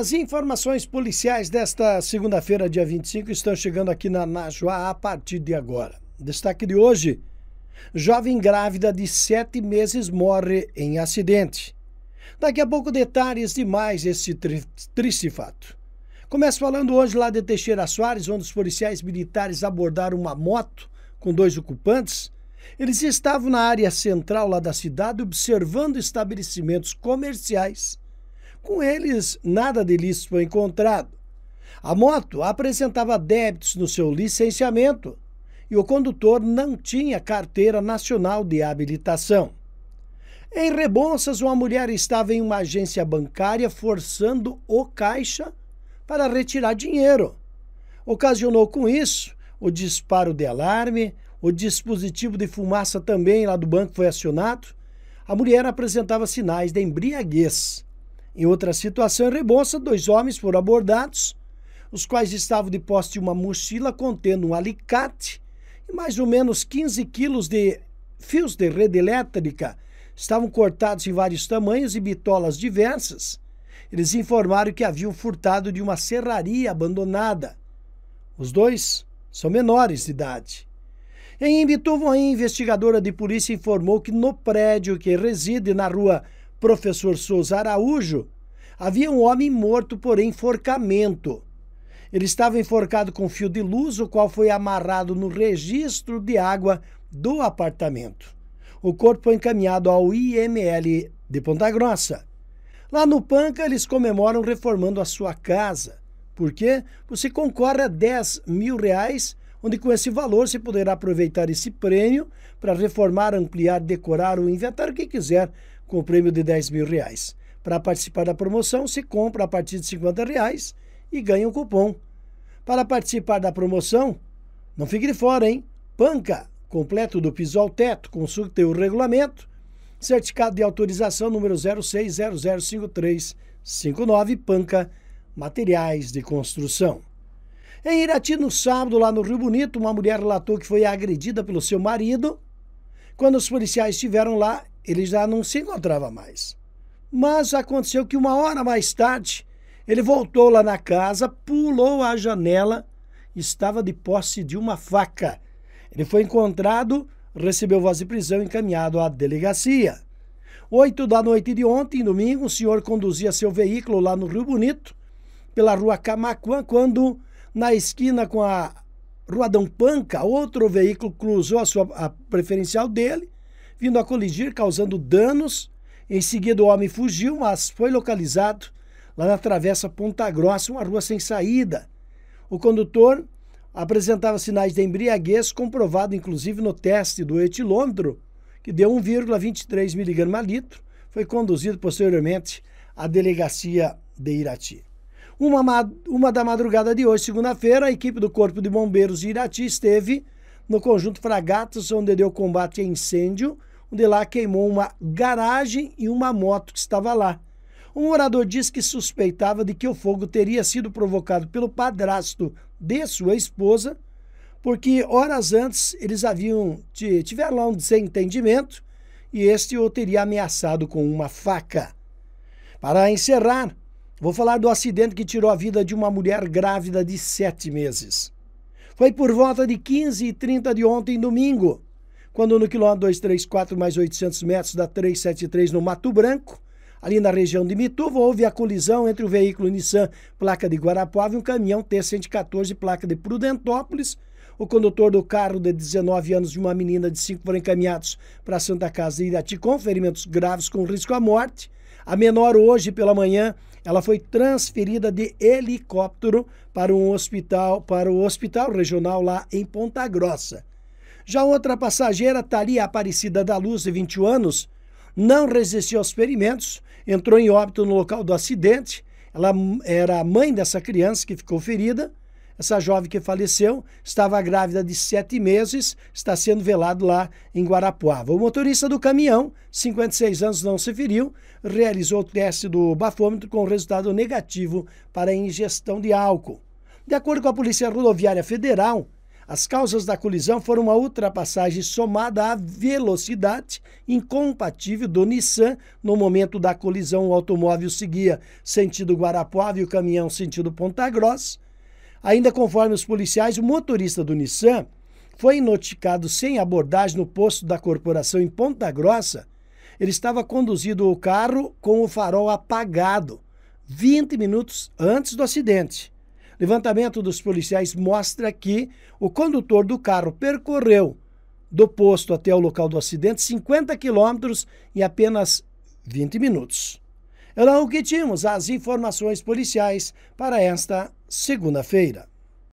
As informações policiais desta segunda-feira, dia 25, estão chegando aqui na Najuá a partir de agora. Destaque de hoje: jovem grávida de sete meses morre em acidente. Daqui a pouco detalhes de mais esse tri triste fato. Começo falando hoje lá de Teixeira Soares, onde os policiais militares abordaram uma moto com dois ocupantes. Eles estavam na área central lá da cidade observando estabelecimentos comerciais com eles, nada de lícito foi encontrado. A moto apresentava débitos no seu licenciamento e o condutor não tinha carteira nacional de habilitação. Em Rebonsas, uma mulher estava em uma agência bancária forçando o caixa para retirar dinheiro. Ocasionou com isso o disparo de alarme, o dispositivo de fumaça também lá do banco foi acionado. A mulher apresentava sinais de embriaguez. Em outra situação em Rebouça, dois homens foram abordados, os quais estavam de posse de uma mochila contendo um alicate e mais ou menos 15 quilos de fios de rede elétrica. Estavam cortados em vários tamanhos e bitolas diversas. Eles informaram que haviam furtado de uma serraria abandonada. Os dois são menores de idade. Em Imbituva, a investigadora de polícia informou que no prédio que reside na rua professor Souza Araújo, havia um homem morto por enforcamento. Ele estava enforcado com fio de luz, o qual foi amarrado no registro de água do apartamento. O corpo foi encaminhado ao IML de Ponta Grossa. Lá no Panca, eles comemoram reformando a sua casa. Por quê? Você concorre a 10 mil reais, onde com esse valor você poderá aproveitar esse prêmio para reformar, ampliar, decorar ou inventar o que quiser com o prêmio de 10 mil reais. Para participar da promoção, se compra a partir de 50 reais e ganha um cupom. Para participar da promoção, não fique de fora, hein? Panca, completo do piso ao teto, consulte o regulamento. Certificado de autorização número 06005359, Panca, materiais de construção. Em Irati, no sábado, lá no Rio Bonito, uma mulher relatou que foi agredida pelo seu marido. Quando os policiais estiveram lá, ele já não se encontrava mais. Mas aconteceu que uma hora mais tarde, ele voltou lá na casa, pulou a janela, estava de posse de uma faca. Ele foi encontrado, recebeu voz de prisão e encaminhado à delegacia. Oito da noite de ontem, domingo, o senhor conduzia seu veículo lá no Rio Bonito, pela rua Camacuã, quando, na esquina com a rua Dão Panca, outro veículo cruzou a sua a preferencial dele vindo a colidir, causando danos. Em seguida, o homem fugiu, mas foi localizado lá na Travessa Ponta Grossa, uma rua sem saída. O condutor apresentava sinais de embriaguez, comprovado inclusive no teste do etilômetro, que deu 1,23 miligramas a litro. Foi conduzido posteriormente à delegacia de Irati. Uma, uma da madrugada de hoje, segunda-feira, a equipe do Corpo de Bombeiros de Irati esteve no conjunto Fragatos, onde deu combate a incêndio onde lá queimou uma garagem e uma moto que estava lá. Um morador diz que suspeitava de que o fogo teria sido provocado pelo padrasto de sua esposa, porque horas antes eles haviam tiveram lá um desentendimento e este o teria ameaçado com uma faca. Para encerrar, vou falar do acidente que tirou a vida de uma mulher grávida de sete meses. Foi por volta de 15h30 de ontem, domingo, quando no quilômetro 234 mais 800 metros da 373 no Mato Branco, ali na região de Mituva, houve a colisão entre o veículo Nissan placa de Guarapuava e um caminhão T114 placa de Prudentópolis. O condutor do carro de 19 anos e uma menina de 5 foram encaminhados para Santa Casa de Irati com ferimentos graves com risco à morte. A menor hoje pela manhã, ela foi transferida de helicóptero para um hospital, para o hospital regional lá em Ponta Grossa. Já outra passageira, Thalia Aparecida da Luz, de 21 anos, não resistiu aos ferimentos, entrou em óbito no local do acidente. Ela era a mãe dessa criança que ficou ferida. Essa jovem que faleceu estava grávida de sete meses, está sendo velado lá em Guarapuava. O motorista do caminhão, 56 anos, não se feriu, realizou o teste do bafômetro com resultado negativo para ingestão de álcool. De acordo com a Polícia Rodoviária Federal, as causas da colisão foram uma ultrapassagem somada à velocidade incompatível do Nissan. No momento da colisão, o automóvel seguia sentido Guarapuava e o caminhão sentido Ponta Grossa. Ainda conforme os policiais, o motorista do Nissan foi notificado sem abordagem no posto da corporação em Ponta Grossa. Ele estava conduzindo o carro com o farol apagado 20 minutos antes do acidente. Levantamento dos policiais mostra que o condutor do carro percorreu do posto até o local do acidente 50 quilômetros em apenas 20 minutos. Era é o que tínhamos as informações policiais para esta segunda-feira.